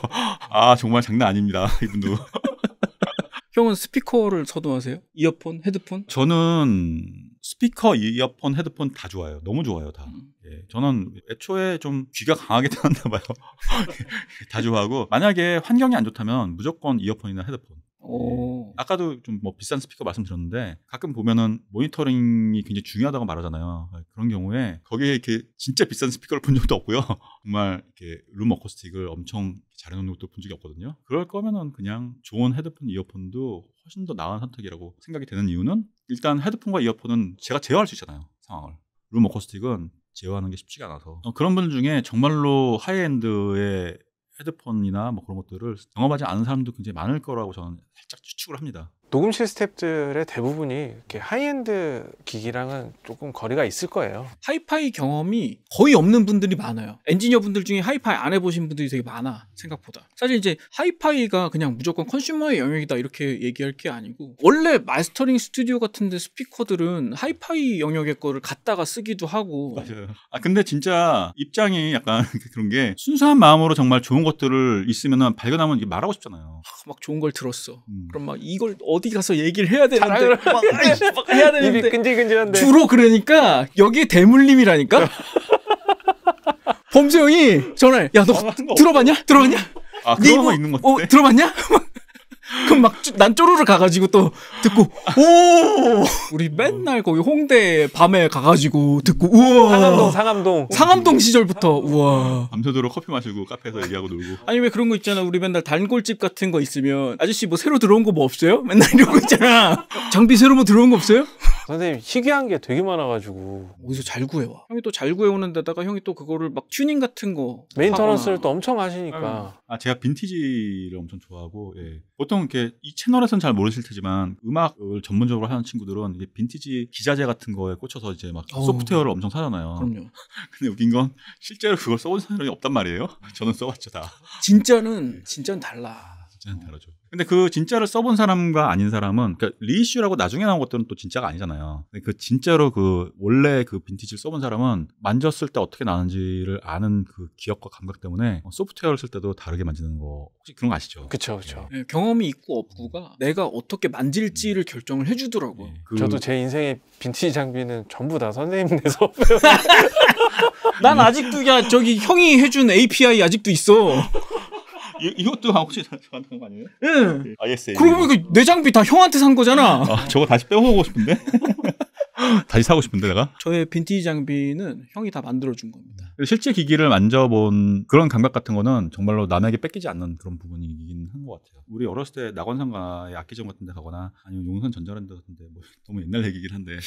아 정말 장난 아닙니다 이분도. 형은 스피커를 선호하세요? 이어폰, 헤드폰? 저는 스피커, 이어폰, 헤드폰 다 좋아요. 너무 좋아요, 다. 음. 예, 저는 애초에 좀 귀가 강하게 태어났나 봐요. 다 좋아하고 만약에 환경이 안 좋다면 무조건 이어폰이나 헤드폰. 예. 오. 아까도 좀 뭐 비싼 스피커 말씀드렸는데 가끔 보면은 모니터링이 굉장히 중요하다고 말하잖아요. 예, 그런 경우에 거기에 이렇게 진짜 비싼 스피커를 본 적도 없고요. 정말 이렇게 룸 어쿠스틱을 엄청 잘 해놓는 것도 본 적이 없거든요. 그럴 거면은 그냥 좋은 헤드폰 이어폰도 훨씬 더 나은 선택이라고 생각이 되는 이유는 일단 헤드폰과 이어폰은 제가 제어할 수 있잖아요. 상황을. 룸 어쿠스틱은 제어하는 게 쉽지가 않아서 어, 그런 분들 중에 정말로 하이엔드의 헤드폰이나 뭐 그런 것들을 경험하지 않은 사람도 굉장히 많을 거라고 저는 살짝 추측을 합니다. 녹음실 스탭들의 대부분이 이렇게 하이엔드 기기랑은 조금 거리가 있을 거예요. 하이파이 경험이 거의 없는 분들이 많아요. 엔지니어 분들 중에 하이파이 안 해보신 분들이 되게 많아 생각보다. 사실 이제 하이파이가 그냥 무조건 컨슈머의 영역이다 이렇게 얘기할 게 아니고 원래 마스터링 스튜디오 같은데 스피커들은 하이파이 영역의 거를 갖다가 쓰기도 하고 맞아요. 아 근데 진짜 입장이 약간 그런 게 순수한 마음으로 정말 좋은 것들을 있으면 발견하면 말하고 싶잖아요. 아, 막 좋은 걸 들었어. 음. 그럼 막 이걸 어디 어디 가서 얘기를 해야 되는데 막, 막 해야 되는데 끈질끈질한데 주로 그러니까 여기에 대물림이라니까 범수 형이 전화해 야너 들어봤냐 들어봤냐 아 그런 거 있는 거같 어, 들어봤냐 그럼 막 난 쪼르르 가가지고 또 듣고 오 우리 맨날 거기 홍대 밤에 가가지고 듣고 우와 상암동 상암동 상암동 시절부터 우와 밤새도록 커피 마시고 카페에서 얘기하고 놀고 아니 왜 그런 거 있잖아 우리 맨날 단골집 같은 거 있으면 아저씨 뭐 새로 들어온 거 뭐 없어요? 맨날 이러고 있잖아 장비 새로 뭐 들어온 거 없어요? 선생님 희귀한 게 되게 많아가지고 어디서 잘 구해와 형이 또 잘 구해오는 데다가 형이 또 그거를 막 튜닝 같은 거 메인터넌스를 또 엄청 하시니까 아 제가 빈티지를 엄청 좋아하고 예. 보통 이렇게 이 채널에서는 잘 모르실 테지만 음악을 전문적으로 하는 친구들은 이게 빈티지 기자재 같은 거에 꽂혀서 이제 막 어. 소프트웨어를 엄청 사잖아요. 그럼요. 근데 웃긴 건 실제로 그걸 써본 사람이 없단 말이에요. 저는 써봤죠 다. 진짜는 진짜는 달라. 진짜는 음. 다르죠. 근데 그 진짜를 써본 사람과 아닌 사람은 그러니까 리이슈라고 나중에 나온 것들은 또 진짜가 아니잖아요. 근데 그 진짜로 그 원래 그 빈티지를 써본 사람은 만졌을 때 어떻게 나는지를 아는 그 기억과 감각 때문에 어, 소프트웨어를 쓸 때도 다르게 만지는 거 혹시 그런 거 아시죠? 그렇죠, 그렇죠. 네. 경험이 있고 없고가 음. 내가 어떻게 만질지를 음. 결정을 해주더라고요. 네. 그... 저도 제 인생의 빈티지 장비는 전부 다 선생님네서 난 아직도 야 저기 형이 해준 API 아직도 있어. 이, 이것도 아홉 시 좋아한다는 거 아니에요? 응. 예. 아, 예. 그러고 보니까 내 장비 다 형한테 산 거잖아. 아, 저거 다시 빼먹고 싶은데. 다시 사고 싶은데 내가? 저의 빈티지 장비는 형이 다 만들어준 겁니다. 실제 기기를 만져본 그런 감각 같은 거는 정말로 남에게 뺏기지 않는 그런 부분이긴 한 것 같아요. 우리 어렸을 때 낙원상가에 악기점 같은 데 가거나 아니면 용산 전자랜드 같은 데 뭐 너무 옛날 얘기긴 한데 네.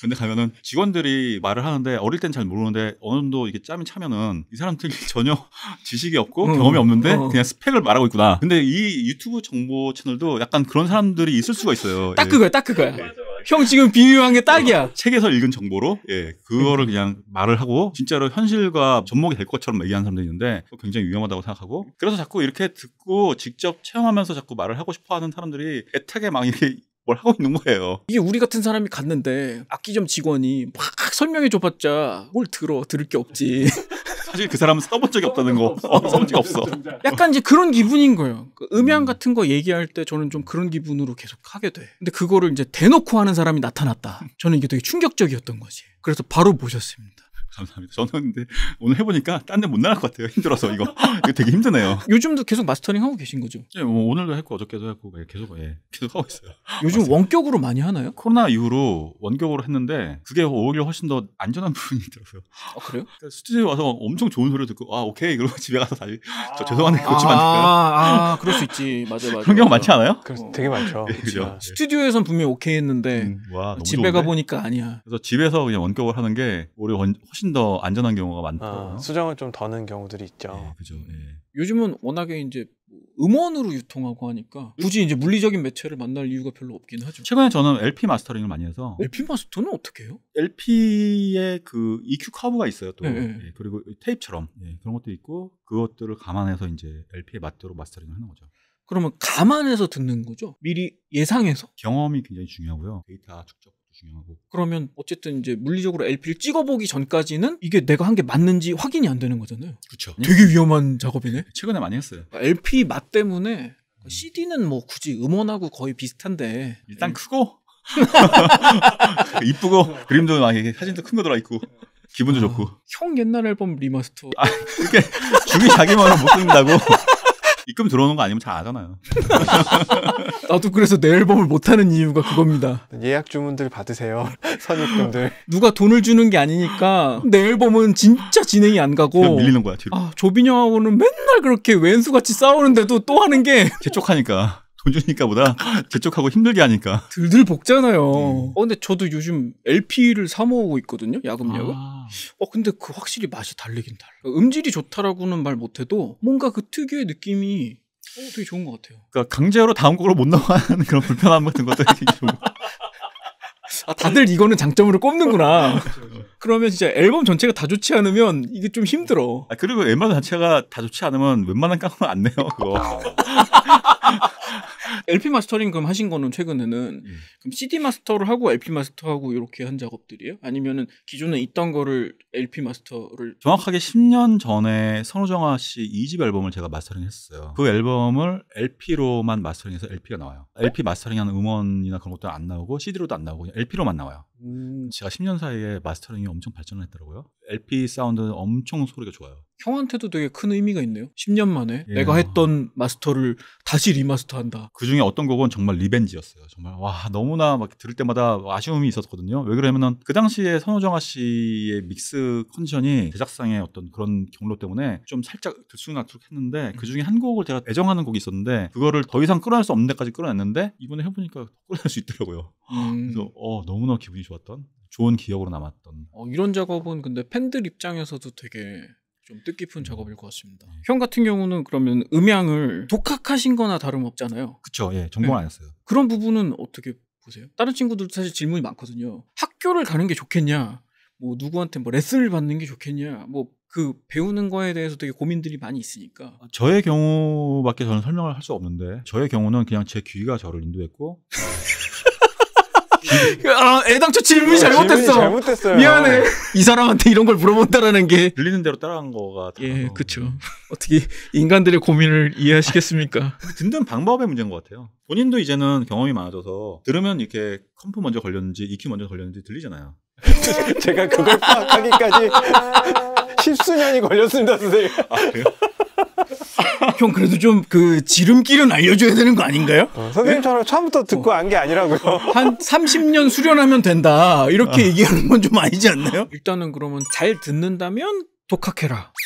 근데 가면은 직원들이 말을 하는데 어릴 땐 잘 모르는데 어느 정도 이게 짬이 차면은 이 사람들이 전혀 지식이 없고 어, 경험이 없는데 어. 그냥 스펙을 말하고 있구나. 근데 이 유튜브 정보 채널도 약간 그런 사람들이 있을 수가 있어요. 딱 예. 그거야, 딱 그거야. 네. 형 지금 비유한 게 딱이야. 책에서 읽은 정보로 예 그거를 그냥 말을 하고 진짜로 현실과 접목이 될 것처럼 얘기하는 사람들이 있는데 굉장히 위험하다고 생각하고 그래서 자꾸 이렇게 듣고 직접 체험하면서 자꾸 말을 하고 싶어하는 사람들이 애타게 막 이렇게 뭘 하고 있는 거예요. 이게 우리 같은 사람이 갔는데 악기점 직원이 막 설명해 줘봤자 뭘 들어 들을 게 없지. 사실 그 사람은 써본 적이 없다는 거. 어, 써본 적이 없어. 약간 이제 그런 기분인 거예요. 그 음향 음. 같은 거 얘기할 때 저는 좀 그런 기분으로 계속 하게 돼. 근데 그거를 이제 대놓고 하는 사람이 나타났다. 저는 이게 되게 충격적이었던 거지. 그래서 바로 모셨습니다. 감사합니다. 저는 근데 오늘 해보니까 딴 데 못 나갈 것 같아요. 힘들어서 이거. 이거 되게 힘드네요. 요즘도 계속 마스터링 하고 계신 거죠? 예, 뭐 오늘도 했고 어저께도 했고 예, 계속 예, 계속 하고 있어요. 요즘 원격으로 많이 하나요? 코로나 이후로 원격으로 했는데 그게 오히려 훨씬 더 안전한 부분이 있더라고요. 아, 그래요? 그러니까 스튜디오에 와서 엄청 좋은 소리를 듣고 아 오케이 그리고 집에 가서 다시 아. 저 죄송한데 고치면 안 될까요? 아, 아 그럴 수 있지. 맞아 맞아. 그런 경우 많지 않아요? 그, 래 어. 되게 많죠. 예, 그죠. 스튜디오에선 분명히 오케이 했는데 음, 와, 집에 가 보니까 아니야. 그래서 집에서 그냥 원격을 하는 게 오히려 훨씬 훨씬 더 안전한 경우가 많더라고요. 아, 수정을 좀 더는 경우들이 있죠. 네, 그죠. 네. 요즘은 워낙에 이제 음원으로 유통하고 하니까 굳이 이제 물리적인 매체를 만날 이유가 별로 없긴 하죠. 최근에 저는 LP 마스터링을 많이 해서 LP 마스터는 어떻게 해요? l p 에그 EQ 커브가 있어요. 또 네. 예, 그리고 테이프처럼 예, 그런 것도 있고 그것들을 감안해서 이제 LP에 맞도록 마스터링을 하는 거죠. 그러면 감안해서 듣는 거죠? 미리 예상해서? 경험이 굉장히 중요하고요. 데이터 축적 중요하고. 그러면 어쨌든 이제 물리적으로 LP를 찍어보기 전까지는 이게 내가 한 게 맞는지 확인이 안 되는 거잖아요. 그렇죠. 되게 위험한 작업이네. 최근에 많이 했어요. LP 그러니까 맛 때문에 음. CD는 그 뭐 굳이 음원하고 거의 비슷한데 일단 예? 크고 이쁘고 그림도 많이 사진도 큰 거 들어 있고 기분도 아, 좋고. 형 옛날 앨범 리마스터. 아, 그게 중이 자기만은 못 쓴다고. 입금 들어오는 거 아니면 잘 아잖아요. 나도 그래서 내 앨범을 못하는 이유가 그겁니다. 예약 주문들 받으세요. 선입금들. 누가 돈을 주는 게 아니니까 내 앨범은 진짜 진행이 안 가고. 밀리는 거야, 뒤로. 아, 조빈 형하고는 맨날 그렇게 왼수같이 싸우는데도 또 하는 게. 재촉하니까. 돈 주니까 보다 재촉하고 힘들게 하니까. 들들 볶잖아요. 음. 어, 근데 저도 요즘 LP를 사 모으고 있거든요. 야금야금. 아. 어, 근데 그 확실히 맛이 달리긴 달라. 음질이 좋다라고는 말 못해도 뭔가 그 특유의 느낌이 어, 되게 좋은 것 같아요. 그러니까 강제로 다음 곡으로 못 나가는 그런 불편함 같은 것도 되고 아, 다들 이거는 장점으로 꼽는구나. 그렇죠, 그렇죠. 그러면 진짜 앨범 전체가 다 좋지 않으면 이게 좀 힘들어. 아, 그리고 웬만한 자체가 다 좋지 않으면 웬만한 깡은 안 내요, 그거. LP 마스터링 그럼 하신 거는 최근에는 음. 그럼 CD 마스터를 하고 LP 마스터하고 이렇게 한 작업들이에요? 아니면은 기존에 있던 거를 LP 마스터를 정확하게 10년 전에 선우정아 씨 2집 앨범을 제가 마스터링 했어요. 그 앨범을 LP로만 마스터링해서 LP가 나와요. LP 마스터링하는 음원이나 그런 것도 안 나오고 CD로도 안 나오고 l p 1 k 만 나와요. 음. 제가 10년 사이에 마스터링이 엄청 발전했더라고요. LP 사운드는 엄청 소리가 좋아요. 형한테도 되게 큰 의미가 있네요. 10년 만에 예. 내가 했던 마스터를 다시 리마스터한다. 그 중에 어떤 곡은 정말 리벤지였어요. 정말 와 너무나 막 들을 때마다 아쉬움이 있었거든요. 왜그러냐면그 당시에 선우정아 씨의 믹스 컨디션이 제작상의 어떤 그런 경로 때문에 좀 살짝 들쑥날쑥 했는데 그 중에 한 곡을 제가 애정하는 곡이 있었는데 그거를 더 이상 끌어낼 수 없는 데까지 끌어냈는데 이번에 해보니까 끌어낼 수 있더라고요. 음. 그래서 어 너무나 기분이 좋았던 좋은 기억으로 남았던. 어, 이런 작업은 근데 팬들 입장에서도 되게 좀 뜻깊은 음. 작업일 것 같습니다. 네. 형 같은 경우는 그러면 음향을 독학하신거나 다름없잖아요. 그렇죠. 예, 전공 네. 아니었어요. 그런 부분은 어떻게 보세요? 다른 친구들도 사실 질문이 많거든요. 학교를 가는 게 좋겠냐? 뭐 누구한테 뭐 레슨을 받는 게 좋겠냐? 뭐 그 배우는 거에 대해서 되게 고민들이 많이 있으니까. 어, 저의 경우밖에 저는 설명을 할 수 없는데 저의 경우는 그냥 제 귀가 저를 인도했고 아, 애당초 질문이 어, 잘못됐어. 질문이 잘못됐어요. 미안해. 네. 이 사람한테 이런 걸 물어본다라는 게 들리는 대로 따라간 거가 예, 그쵸 어떻게 인간들의 고민을 이해하시겠습니까? 든는 방법의 문제인 것 같아요. 본인도 이제는 경험이 많아져서 들으면 이렇게 컴프 먼저 걸렸는지 EQ 먼저 걸렸는지 들리잖아요. 제가 그걸 파악하기까지 십수년이 걸렸습니다, 선생님. 아, 그래요? 형 그래도 좀 그 지름길은 알려줘야 되는 거 아닌가요? 어, 선생님처럼 예? 처음부터 듣고 어. 안게 아니라고요. 어, 한 30년 수련하면 된다 이렇게 어. 얘기하는 건 좀 아니지 않나요? 일단은 그러면 잘 듣는다면 독학해라.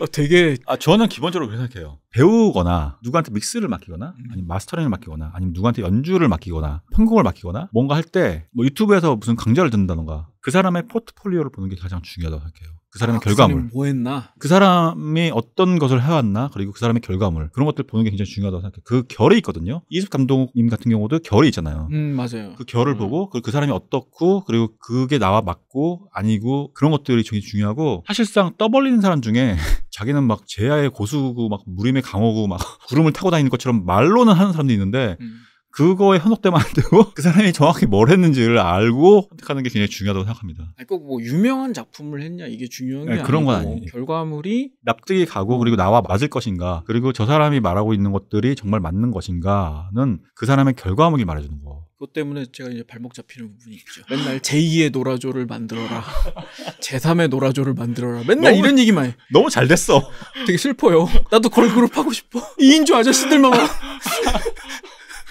어, 되게 아 저는 기본적으로 그렇게 생각해요. 배우거나 누구한테 믹스를 맡기거나 음. 아니면 마스터링을 맡기거나 아니면 누구한테 연주를 맡기거나 편곡을 맡기거나 뭔가 할 때 뭐 유튜브에서 무슨 강좌를 듣는다던가 그 사람의 포트폴리오를 보는 게 가장 중요하다고 생각해요. 그 사람의 아, 그 결과물. 그, 뭐 했나? 그 사람이 어떤 것을 해왔나? 그리고 그 사람의 결과물. 그런 것들 보는 게 굉장히 중요하다고 생각해요. 그 결이 있거든요. 이숙 감독님 같은 경우도 결이 있잖아요. 음, 맞아요. 그 결을 음. 보고 그 사람이 어떻고 그리고 그게 나와 맞고 아니고 그런 것들이 굉장히 중요하고 사실상 떠벌리는 사람 중에 자기는 막 제야의 고수고 막 무림의 강호고 막 구름을 타고 다니는 것처럼 말로는 하는 사람도 있는데 음. 그거에 현혹되면 안 되고 그 사람이 정확히 뭘 했는지를 알고 선택하는 게 굉장히 중요하다고 생각합니다. 아니, 꼭뭐 유명한 작품을 했냐 이게 중요한 게 네, 그런 건 아니에요. 결과물이 납득이 가고 그리고 나와 맞을 것인가 그리고 저 사람이 말하고 있는 것들이 정말 맞는 것인가는 그 사람의 결과물이 말해주는 거. 그것 때문에 제가 이제 발목 잡히는 부분이 있죠. 맨날 제2의 노라조를 만들어라. 제3의 노라조를 만들어라. 맨날 너무, 이런 얘기만 해. 너무 잘 됐어. 되게 슬퍼요. 나도 걸그룹 하고 싶어. 2인조 아저씨들만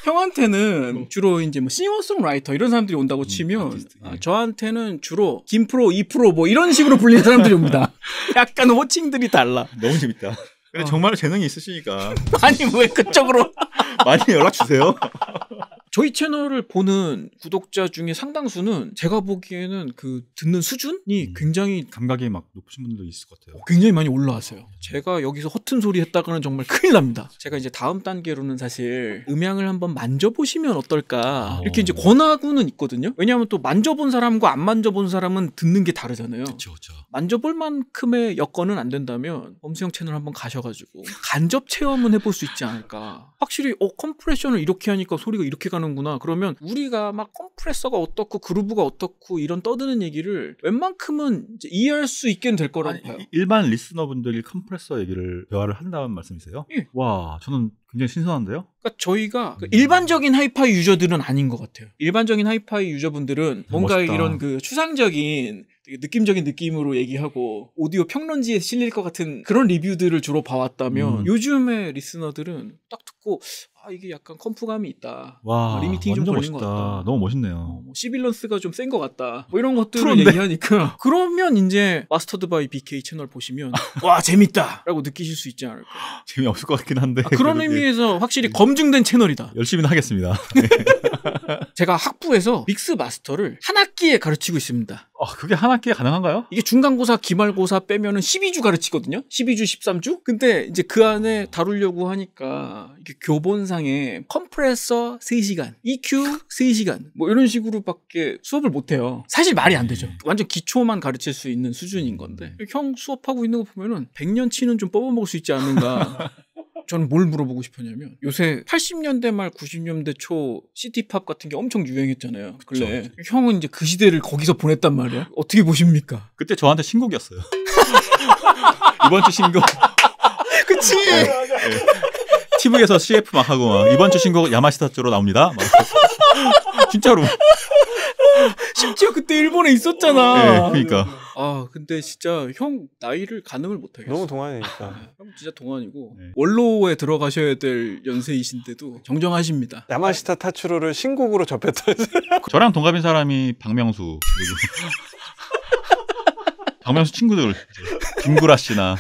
형한테는 어. 주로 이제 뭐 싱어송라이터 이런 사람들이 온다고 음, 치면 음, 아, 저한테는 주로 김프로, 이프로 뭐 이런 식으로 불리는 사람들이 옵니다. 약간 호칭들이 달라. 너무 재밌다. 근데 어. 정말 재능이 있으시니까. 아니 왜 그쪽으로 많이 연락 주세요. 저희 채널을 보는 구독자 중에 상당수는 제가 보기에는 그 듣는 수준이 음. 굉장히 감각이 막 높으신 분들도 있을 것 같아요. 어, 굉장히 많이 올라왔어요. 아, 네. 제가 여기서 허튼 소리 했다가는 정말 큰일 납니다. 제가 이제 다음 단계로는 사실 음향을 한번 만져보시면 어떨까 아. 이렇게 이제 권하고는 있거든요. 왜냐하면 또 만져본 사람과 안 만져본 사람은 듣는 게 다르잖아요. 그렇죠, 만져볼 만큼의 여건은 안 된다면 엄수형 채널 한번 가셔가지고 간접 체험은 해볼 수 있지 않을까. 확실히 어 컴프레션을 이렇게 하니까 소리가 이렇게 가 가는구나. 그러면 우리가 막 컴프레서가 어떻고 그루브가 어떻고 이런 떠드는 얘기를 웬만큼은 이해할 수 있게는 될 거라고 아니, 봐요. 일반 리스너분들이 컴프레서 얘기를 대화를 한다는 말씀이세요? 예. 와, 저는 굉장히 신선한데요? 그러니까 저희가 그 음. 일반적인 하이파이 유저들은 아닌 것 같아요. 일반적인 하이파이 유저분들은 어, 뭔가 멋있다. 이런 그 추상적인 느낌적인 느낌으로 얘기하고 오디오 평론지에 실릴 것 같은 그런 리뷰들을 주로 봐왔다면 음. 요즘의 리스너들은 딱 듣고 아, 이게 약간 컴프감이 있다. 와 아, 리미팅이 좀 걸린 멋있다. 것 같다. 너무 멋있네요. 어, 뭐 시빌런스가 좀 센 것 같다. 뭐 이런 것들을 프로데 얘기하니까 그러면 이제 마스터드 바이 BK 채널 보시면 와 재밌다라고 느끼실 수 있지 않을까. 재미없을 것 같긴 한데 아, 그런 의미에서 확실히 네. 검증된 채널이다. 열심히는 하겠습니다. 네. 제가 학부에서 믹스 마스터를 한 학기에 가르치고 있습니다. 아, 그게 한 학기에 가능한가요? 이게 중간고사, 기말고사 빼면은 12주 가르치거든요. 12주, 13주. 근데 이제 그 안에 다루려고 하니까 이게 교본상 이상의 컴프레서 3시간, EQ 3시간 뭐 이런 식으로밖에 수업을 못 해요. 사실 말이 안 되죠. 완전 기초만 가르칠 수 있는 수준인 건데 형 수업하고 있는 거 보면은 100년 치는 좀 뽑아먹을 수 있지 않은가 저는 뭘 물어보고 싶었냐면 요새 80년대 말 90년대 초 시티팝 같은 게 엄청 유행했잖아요. 근래 그쵸. 형은 이제 그 시대를 거기서 보냈단 말이야. 어떻게 보십니까? 그때 저한테 신곡이었어요. 이번 주 신곡. 그치. 네, 네. TV에서 CF 막 하고 막 이번 주 신곡 야마시타쪼로 나옵니다. 막 진짜로. 심지어 그때 일본에 있었잖아. 네, 그러니까. 아 근데 진짜 형 나이를 가늠을 못하겠어. 너무 동안이니까. 아, 형 진짜 동안이고 네. 원로에 들어가셔야 될 연세이신데도 정정하십니다. 야마시타 타츠로를 신곡으로 접했다 저랑 동갑인 사람이 박명수. 박명수 친구들 김구라 씨나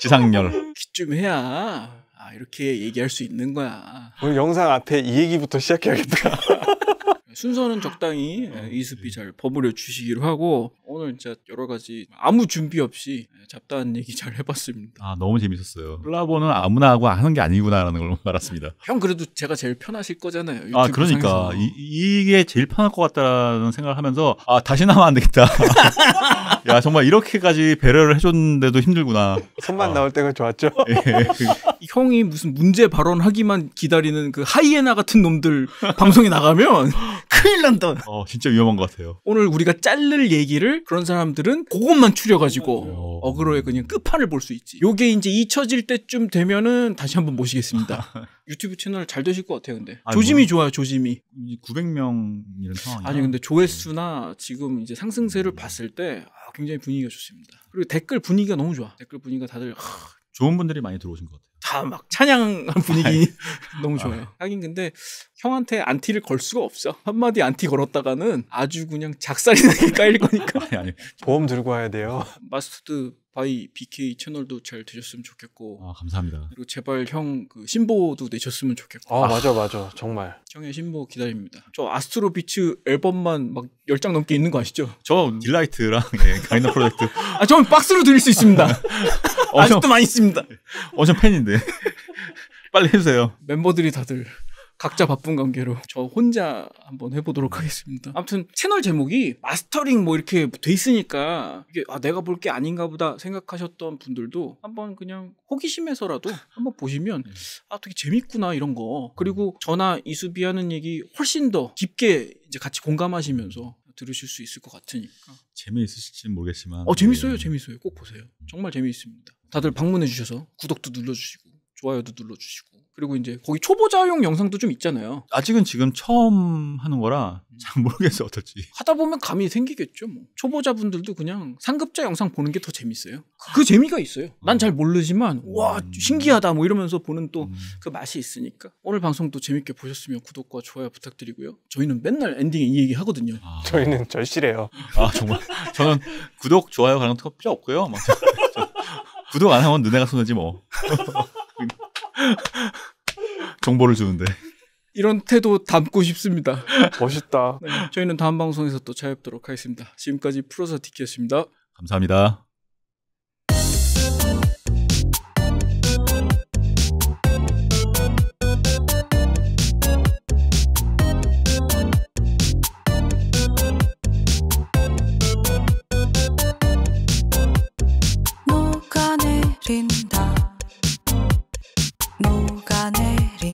지상렬. 좀 해야 아, 이렇게 얘기할 수 있는 거야. 오늘 영상 앞에 이 얘기부터 시작해야겠다. 순서는 적당히 이습이 예, 잘 버무려 주시기로 하고 오늘 진짜 여러 가지 아무 준비 없이 예, 잡다한 얘기 잘 해봤습니다. 아 너무 재밌었어요. 플라보는 아무나 하고 하는 게 아니구나라는 걸 알았습니다. 형 그래도 제가 제일 편하실 거잖아요. 아 그러니까 이, 게 제일 편할 것같다는 생각을 하면서 아다시나 하면 안 되겠다. 야 정말 이렇게까지 배려를 해줬는데도 힘들구나. 손만 아. 나올 때가 좋았죠. 예. 예 그. 형이 무슨 문제 발언하기만 기다리는 그 하이에나 같은 놈들 방송에 나가면 큰일 난다. 어, 진짜 위험한 것 같아요. 오늘 우리가 짤를 얘기를 그런 사람들은 그것만 추려가지고 어. 어그로의 그냥 끝판을 볼 수 있지. 요게 이제 잊혀질 때쯤 되면은 다시 한번 모시겠습니다. 유튜브 채널 잘 되실 것 같아요, 근데. 아니, 조짐이 뭐, 좋아요, 조짐이. 900명 이런 상황이. 아니, 근데 조회수나 네. 지금 이제 상승세를 음. 봤을 때 아, 굉장히 분위기가 좋습니다. 그리고 댓글 분위기가 너무 좋아. 댓글 분위기가 다들 하, 좋은 분들이 많이 들어오신 것 같아요. 다 막 찬양한 분위기 아, 예. 너무 좋아요. 아. 하긴 근데 형한테 안티를 걸 수가 없어. 한마디 안티 걸었다가는 아주 그냥 작살이 나게 까일 거니까. 아니, 아니. 보험 들고 와야 돼요. 마스터드 바이 BK 채널도 잘 되셨으면 좋겠고. 아, 감사합니다. 그리고 제발 형그 신보도 내셨으면 좋겠고. 아, 맞아, 맞아. 정말. 형의 신보 기다립니다. 저 아스트로 비츠 앨범만 막 10장 넘게 있는 거 아시죠? 저 딜라이트랑 예, 가이너 프로젝트. 아, 저는 박스로 드릴 수 있습니다. 어, 아직도 저, 많이 있습니다. 어, 저 팬인데. 빨리 해주세요. 멤버들이 다들 각자 바쁜 관계로 저 혼자 한번 해보도록 음. 하겠습니다. 아무튼 채널 제목이 마스터링 뭐 이렇게 돼 있으니까 이게 아 내가 볼 게 아닌가 보다 생각하셨던 분들도 한번 그냥 호기심에서라도 한번 보시면 음. 아 되게 재밌구나 이런 거 그리고 저나 이수비 하는 얘기 훨씬 더 깊게 이제 같이 공감하시면서 들으실 수 있을 것 같으니까 재미있으실지는 모르겠지만 어 재밌어요 음. 재밌어요 꼭 보세요 정말 재미있습니다 다들 방문해 주셔서 구독도 눌러주시고 좋아요도 눌러주시고 그리고 이제 거기 초보자용 영상도 좀 있잖아요. 아직은 지금 처음 하는 거라 음. 잘 모르겠어 어떨지. 하다 보면 감이 생기겠죠. 뭐. 초보자분들도 그냥 상급자 영상 보는 게 더 재밌어요. 아. 그 재미가 있어요. 난 잘 모르지만 음. 와 신기하다 뭐 이러면서 보는 또그 음. 맛이 있으니까 오늘 방송도 재밌게 보셨으면 구독과 좋아요 부탁드리고요. 저희는 맨날 엔딩에 이 얘기 하거든요. 아... 저희는 절실해요. 아 정말 저는 구독 좋아요 가는 것도 필요 없고요. 막 구독 안 하면 눈에 가서 는지 뭐. 정보를 주는데. 이런 태도 담고 싶습니다. 멋있다. 네, 저희는 다음 방송에서 또 찾아뵙도록 하겠습니다. 지금까지 프로사 티키였습니다. 감사합니다.